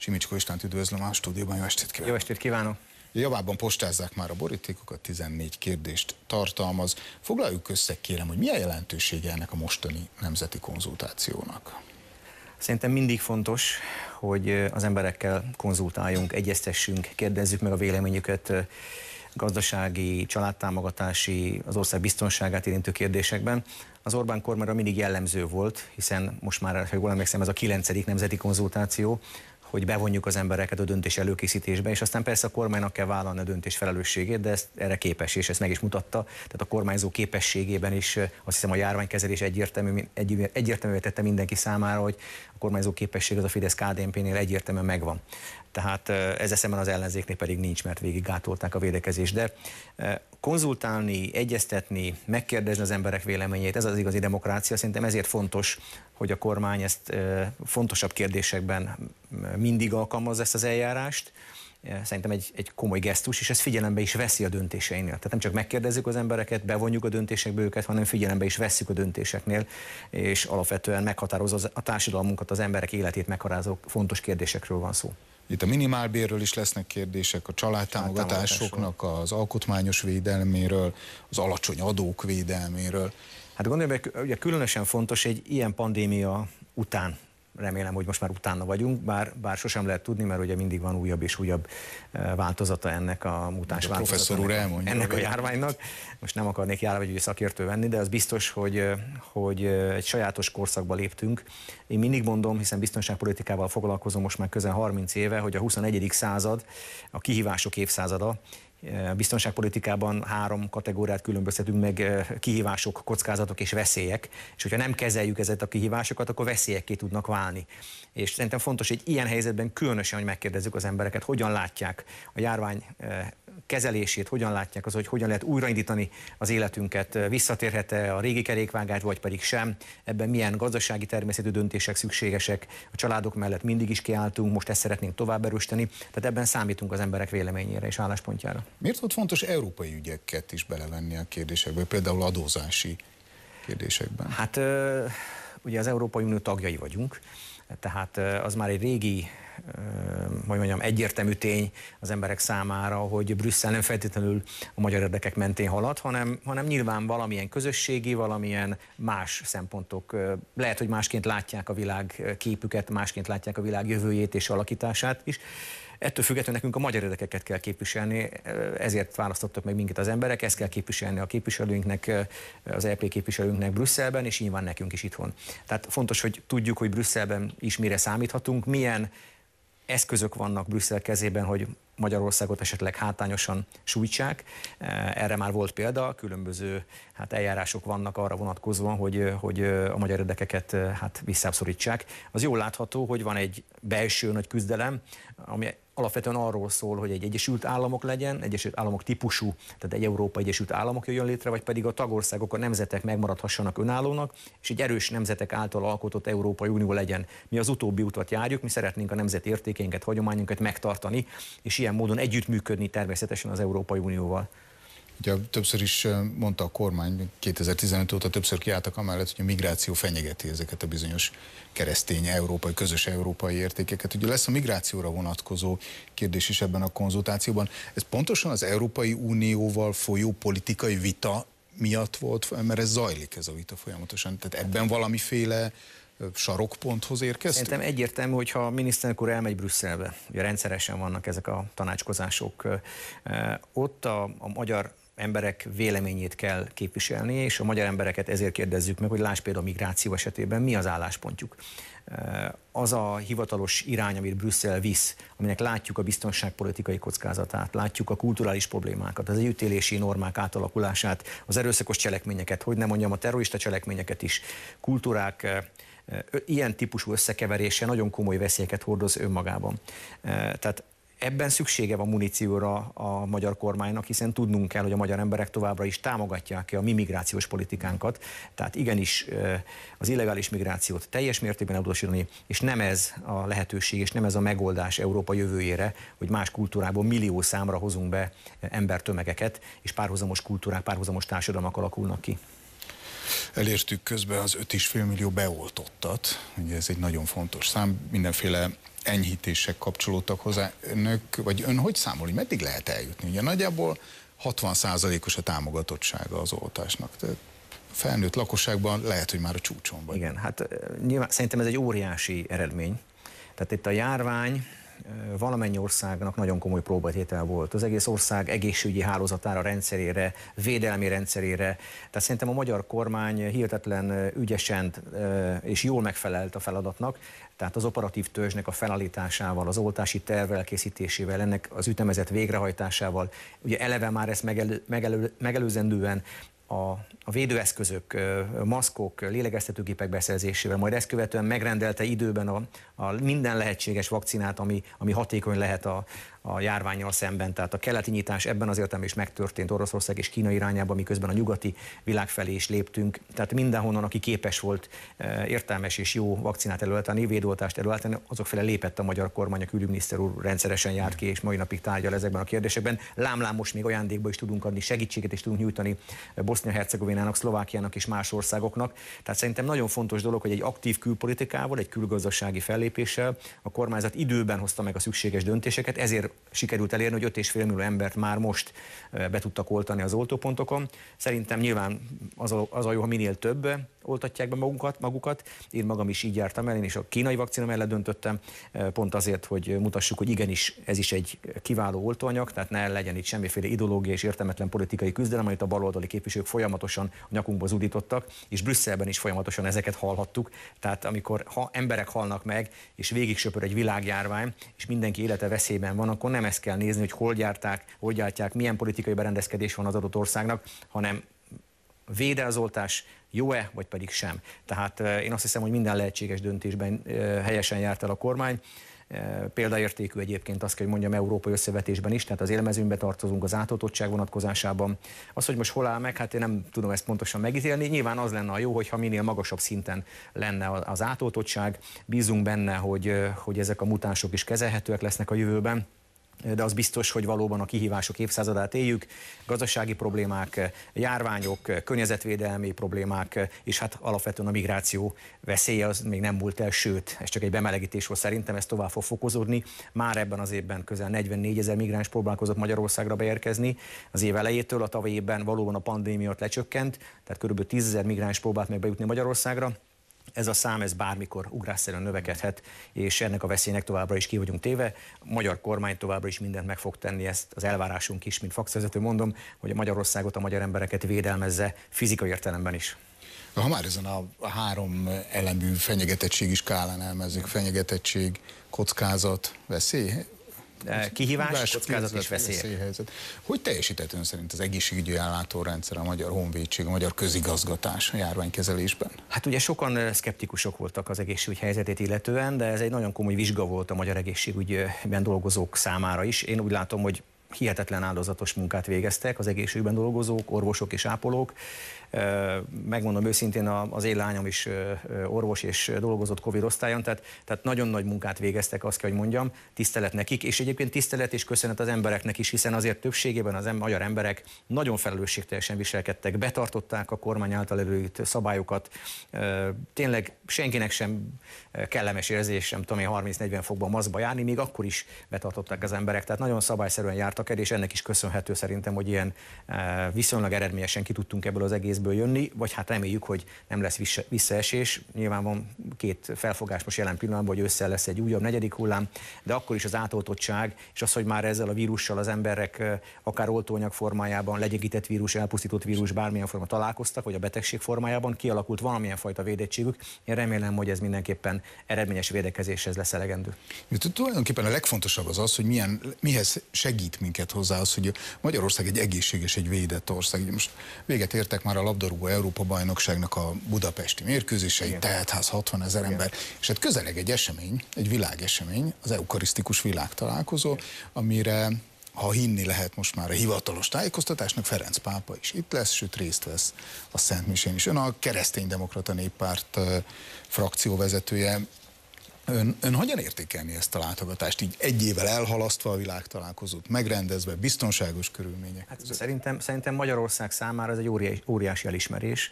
Simicsko Istánt üdvözlöm a stúdióban, jó estét kívánok! Jó estét kívánok! Javában postázzák már a borítékokat, 14 kérdést tartalmaz. Foglaljuk össze, kérem, hogy milyen jelentősége ennek a mostani nemzeti konzultációnak? Szerintem mindig fontos, hogy eh, az emberekkel konzultáljunk, egyeztessünk, kérdezzük meg a véleményüket eh, gazdasági, családtámogatási, az ország biztonságát érintő kérdésekben. Az Orbán kormára mindig jellemző volt, hiszen most már, ha jól emlékszem, ez a kilencedik nemzeti konzultáció, hogy bevonjuk az embereket a döntés előkészítésbe, és aztán persze a kormánynak kell vállalni a döntés felelősségét, de ez erre képes, és ezt meg is mutatta. Tehát a kormányzó képességében is azt hiszem a járványkezelés egyértelmű, egy, egyértelművé tette mindenki számára, hogy a kormányzó képesség az a fidesz kdmp nél egyértelműen megvan. Tehát ez eszemben az ellenzéknél pedig nincs, mert végig gátolták a védekezést. De konzultálni, egyeztetni, megkérdezni az emberek véleményét, ez az igazi demokrácia. Szerintem ezért fontos, hogy a kormány ezt fontosabb kérdésekben mindig alkalmazza ezt az eljárást. Szerintem egy, egy komoly gesztus, és ez figyelembe is veszi a döntéseinél. Tehát nem csak megkérdezzük az embereket, bevonjuk a döntésekbe őket, hanem figyelembe is veszük a döntéseknél, és alapvetően meghatározza a társadalmunkat, az emberek életét meghatározó fontos kérdésekről van szó. Itt a minimálbérről is lesznek kérdések, a családtámogatásoknak hát, az alkotmányos védelméről, az alacsony adók védelméről. Hát gondolom, hogy ugye különösen fontos egy ilyen pandémia után remélem, hogy most már utána vagyunk, bár, bár sosem lehet tudni, mert ugye mindig van újabb és újabb e, változata ennek a mutáns a professzor úr elmondja. Ennek a járványnak. Most nem akarnék járványügyi szakértő venni, de az biztos, hogy, e, hogy e, egy sajátos korszakba léptünk. Én mindig mondom, hiszen biztonságpolitikával foglalkozom most már közel 30 éve, hogy a 21. század a kihívások évszázada, a eh, biztonságpolitikában három kategóriát különböztetünk meg, eh, kihívások, kockázatok és veszélyek. És hogyha nem kezeljük ezeket a kihívásokat, akkor veszélyekké tudnak válni. És szerintem fontos, hogy ilyen helyzetben különösen, hogy megkérdezzük az embereket, hogyan látják a járvány eh, kezelését hogyan látják, az, hogy hogyan lehet újraindítani az életünket, visszatérhet-e a régi kerékvágás, vagy pedig sem, ebben milyen gazdasági természetű döntések szükségesek, a családok mellett mindig is kiálltunk, most ezt szeretnénk tovább erősteni, tehát ebben számítunk az emberek véleményére és álláspontjára. Miért volt fontos európai ügyeket is belevenni a kérdésekbe, például adózási kérdésekben? Hát ugye az Európai Unió tagjai vagyunk, tehát az már egy régi, hogy mondjam, egyértelmű tény az emberek számára, hogy Brüsszel nem feltétlenül a magyar érdekek mentén halad, hanem, hanem nyilván valamilyen közösségi, valamilyen más szempontok. Lehet, hogy másként látják a világ képüket, másként látják a világ jövőjét és alakítását is. Ettől függetlenül nekünk a magyar érdekeket kell képviselni, ezért választottak meg minket az emberek, ezt kell képviselni a képviselőinknek, az LP e képviselőinknek Brüsszelben, és nyilván nekünk is itthon. Tehát fontos, hogy tudjuk, hogy Brüsszelben is mire számíthatunk, milyen eszközök vannak Brüsszel kezében, hogy Magyarországot esetleg hátányosan sújtsák. Erre már volt példa, különböző hát eljárások vannak arra vonatkozóan, hogy, hogy a magyar érdekeket hát visszábszorítsák. Az jól látható, hogy van egy belső nagy küzdelem, ami alapvetően arról szól, hogy egy Egyesült Államok legyen, Egyesült Államok típusú, tehát egy Európa Egyesült Államok jöjjön létre, vagy pedig a tagországok, a nemzetek megmaradhassanak önállónak, és egy erős nemzetek által alkotott Európai Unió legyen. Mi az utóbbi utat járjuk, mi szeretnénk a nemzet értékeinket, hagyományunkat megtartani, és ilyen módon együttműködni természetesen az Európai Unióval. Ugye többször is mondta a kormány, 2015 óta többször kiálltak amellett, hogy a migráció fenyegeti ezeket a bizonyos keresztény európai, közös európai értékeket. Ugye lesz a migrációra vonatkozó kérdés is ebben a konzultációban. Ez pontosan az Európai Unióval folyó politikai vita miatt volt, mert ez zajlik ez a vita folyamatosan. Tehát ebben valamiféle sarokponthoz érkeztünk? Szerintem egyértelmű, hogyha a miniszterelnök úr elmegy Brüsszelbe, ugye rendszeresen vannak ezek a tanácskozások, ott a, a magyar emberek véleményét kell képviselni, és a magyar embereket ezért kérdezzük meg, hogy láss például a migráció esetében mi az álláspontjuk. Az a hivatalos irány, amit Brüsszel visz, aminek látjuk a biztonságpolitikai kockázatát, látjuk a kulturális problémákat, az együttélési normák átalakulását, az erőszakos cselekményeket, hogy nem mondjam a terrorista cselekményeket is, kultúrák ilyen típusú összekeverése nagyon komoly veszélyeket hordoz önmagában. Tehát Ebben szüksége van munícióra a magyar kormánynak, hiszen tudnunk kell, hogy a magyar emberek továbbra is támogatják-e a mi migrációs politikánkat. Tehát igenis eh, az illegális migrációt teljes mértékben elutasítani, és nem ez a lehetőség, és nem ez a megoldás Európa jövőjére, hogy más kultúrából millió számra hozunk be eh, embertömegeket, és párhuzamos kultúrák, párhuzamos társadalmak alakulnak ki. Elértük közben az 5,5 millió beoltottat, ugye ez egy nagyon fontos szám, mindenféle enyhítések kapcsolódtak hozzá. Önök, vagy ön hogy számol, hogy meddig lehet eljutni? Ugye nagyjából 60%-os a támogatottsága az oltásnak. Tehát felnőtt lakosságban lehet, hogy már a csúcson vagy. Igen, hát nyilván szerintem ez egy óriási eredmény. Tehát itt a járvány valamennyi országnak nagyon komoly próbatétel volt. Az egész ország egészségügyi hálózatára, rendszerére, védelmi rendszerére. Tehát szerintem a magyar kormány hihetetlen ügyesen és jól megfelelt a feladatnak, tehát az operatív törzsnek a felállításával, az oltási terv elkészítésével, ennek az ütemezett végrehajtásával, ugye eleve már ezt megelő, megelő, megelőzendően a, a védőeszközök, maszkok, lélegeztetőgépek beszerzésével, majd ezt követően megrendelte időben a, a minden lehetséges vakcinát, ami, ami hatékony lehet a, a járványjal szemben. Tehát a keleti nyitás ebben az értelemben is megtörtént Oroszország és Kína irányába, miközben a nyugati világ felé is léptünk. Tehát mindenhonnan, aki képes volt e, értelmes és jó vakcinát előállítani, védoltást előállítani, azok felé lépett a magyar kormány, a külügyminiszter úr rendszeresen járt ki, és mai napig tárgyal ezekben a kérdésekben. Lámlám most még ajándékba is tudunk adni, segítséget és tudunk nyújtani Bosznia-Hercegovinának, Szlovákiának és más országoknak. Tehát szerintem nagyon fontos dolog, hogy egy aktív külpolitikával, egy külgazdasági fellépéssel a kormányzat időben hozta meg a szükséges döntéseket, ezért azért sikerült elérni, hogy 5,5 millió embert már most be tudtak oltani az oltópontokon. Szerintem nyilván az a, az a jó, ha minél több oltatják be magunkat, magukat. Én magam is így jártam el, én is a kínai vakcina mellett döntöttem, pont azért, hogy mutassuk, hogy igenis ez is egy kiváló oltóanyag, tehát ne legyen itt semmiféle ideológia és értelmetlen politikai küzdelem, amit a baloldali képviselők folyamatosan a nyakunkba zúdítottak. és Brüsszelben is folyamatosan ezeket hallhattuk. Tehát amikor ha emberek halnak meg, és végig söpör egy világjárvány, és mindenki élete veszélyben van, akkor nem ezt kell nézni, hogy hol gyárták, hogy gyártják, milyen politikai berendezkedés van az adott országnak, hanem védelzoltás jó-e, vagy pedig sem. Tehát én azt hiszem, hogy minden lehetséges döntésben helyesen járt el a kormány példaértékű egyébként azt kell, hogy mondjam, európai összevetésben is, tehát az élmezőnybe tartozunk az átoltottság vonatkozásában. Az, hogy most hol áll meg, hát én nem tudom ezt pontosan megítélni. Nyilván az lenne a jó, hogyha minél magasabb szinten lenne az átoltottság. Bízunk benne, hogy, hogy ezek a mutánsok is kezelhetőek lesznek a jövőben de az biztos, hogy valóban a kihívások évszázadát éljük, gazdasági problémák, járványok, környezetvédelmi problémák, és hát alapvetően a migráció veszélye az még nem múlt el, sőt, ez csak egy bemelegítés volt szerintem, ez tovább fog fokozódni. Már ebben az évben közel 44 ezer migráns próbálkozott Magyarországra beérkezni az év elejétől, a tavalyi évben valóban a pandémia lecsökkent, tehát körülbelül 10 ezer migráns próbált meg bejutni Magyarországra, ez a szám ez bármikor ugrásszerűen növekedhet, és ennek a veszélynek továbbra is ki vagyunk téve. A magyar kormány továbbra is mindent meg fog tenni, ezt az elvárásunk is, mint fakszerzető mondom, hogy a Magyarországot, a magyar embereket védelmezze fizikai értelemben is. Ha már ezen a három elemű fenyegetettség is kállán elmezzük, fenyegetettség, kockázat, veszély, Eh, kihívás, kihívás kockázat és veszély. veszélyhelyzet. Hogy teljesített ön szerint az egészségügyi ellátórendszer, a magyar honvédség, a magyar közigazgatás a járványkezelésben? Hát ugye sokan eh, szkeptikusok voltak az egészségügy helyzetét illetően, de ez egy nagyon komoly vizsga volt a magyar egészségügyben dolgozók számára is. Én úgy látom, hogy hihetetlen áldozatos munkát végeztek az egészségügyben dolgozók, orvosok és ápolók, Megmondom őszintén, az én lányom is orvos és dolgozott Covid osztályon, tehát, tehát nagyon nagy munkát végeztek, azt kell, hogy mondjam, tisztelet nekik, és egyébként tisztelet és köszönet az embereknek is, hiszen azért többségében az em- magyar emberek nagyon felelősségteljesen viselkedtek, betartották a kormány által előírt szabályokat, tényleg senkinek sem kellemes érzés, sem tudom én 30-40 fokban maszkba járni, még akkor is betartották az emberek, tehát nagyon szabályszerűen jártak el, és ennek is köszönhető szerintem, hogy ilyen viszonylag eredményesen ki tudtunk ebből az egész részből jönni, vagy hát reméljük, hogy nem lesz visszaesés. Nyilván van két felfogás most jelen pillanatban, hogy össze lesz egy újabb negyedik hullám, de akkor is az átoltottság, és az, hogy már ezzel a vírussal az emberek akár oltóanyag formájában, legyegített vírus, elpusztított vírus bármilyen forma találkoztak, vagy a betegség formájában kialakult valamilyen fajta védettségük. Én remélem, hogy ez mindenképpen eredményes védekezéshez lesz elegendő. tulajdonképpen a legfontosabb az az, hogy milyen, mihez segít minket hozzá az, hogy Magyarország egy egészséges, egy védett ország. Most véget értek már a labdarúgó Európa-bajnokságnak a budapesti mérkőzései, tehát ház 60 ezer Igen. ember. És hát közeleg egy esemény, egy világesemény, az eukarisztikus világtalálkozó, találkozó, amire ha hinni lehet most már a hivatalos tájékoztatásnak, Ferenc pápa is itt lesz, sőt részt vesz a Szent Misén is. Ön a kereszténydemokrata néppárt frakcióvezetője, Ön, ön hogyan értékelni ezt a látogatást, így egy évvel elhalasztva a világ találkozott, megrendezve, biztonságos körülmények? Hát, szerintem, szerintem Magyarország számára ez egy óriási, óriási elismerés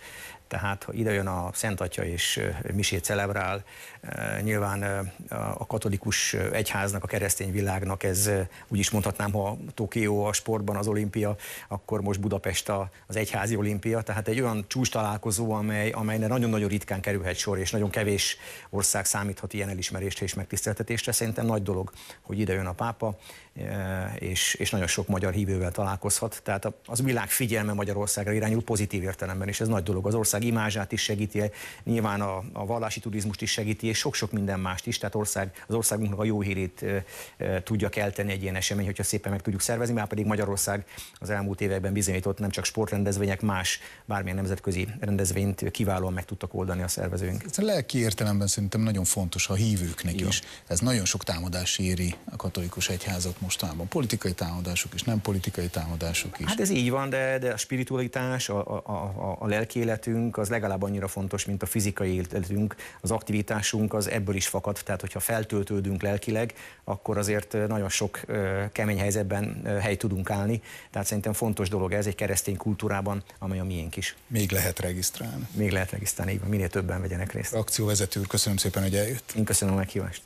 tehát ha ide jön a Szent Atya és misét celebrál, nyilván a katolikus egyháznak, a keresztény világnak ez úgy is mondhatnám, ha Tokió a sportban az olimpia, akkor most Budapest az egyházi olimpia, tehát egy olyan csúcs találkozó, amely, amelyre nagyon-nagyon ritkán kerülhet sor, és nagyon kevés ország számíthat ilyen elismerésre és megtiszteltetésre. Szerintem nagy dolog, hogy ide jön a pápa, és, és nagyon sok magyar hívővel találkozhat. Tehát az világ figyelme Magyarországra irányul pozitív értelemben, és ez nagy dolog az ország ország imázsát is segíti, nyilván a, a vallási turizmust is segíti, és sok-sok minden mást is, tehát ország, az országunknak a jó hírét e, e, tudja kelteni egy ilyen esemény, hogyha szépen meg tudjuk szervezni, már pedig Magyarország az elmúlt években bizonyított nem csak sportrendezvények, más bármilyen nemzetközi rendezvényt kiválóan meg tudtak oldani a szervezőink. Ez a lelki értelemben szerintem nagyon fontos a hívőknek Igen. is. Ez nagyon sok támadás éri a katolikus egyházat mostanában. Politikai támadások is, nem politikai támadások is. Hát ez így van, de, de a spiritualitás, a, a, a, a lelki életünk, életünk az legalább annyira fontos, mint a fizikai életünk, az aktivitásunk az ebből is fakad, tehát hogyha feltöltődünk lelkileg, akkor azért nagyon sok kemény helyzetben hely tudunk állni, tehát szerintem fontos dolog ez egy keresztény kultúrában, amely a miénk is. Még lehet regisztrálni. Még lehet regisztrálni, így van, minél többen vegyenek részt. Akcióvezető úr, köszönöm szépen, hogy eljött. Én köszönöm a meghívást.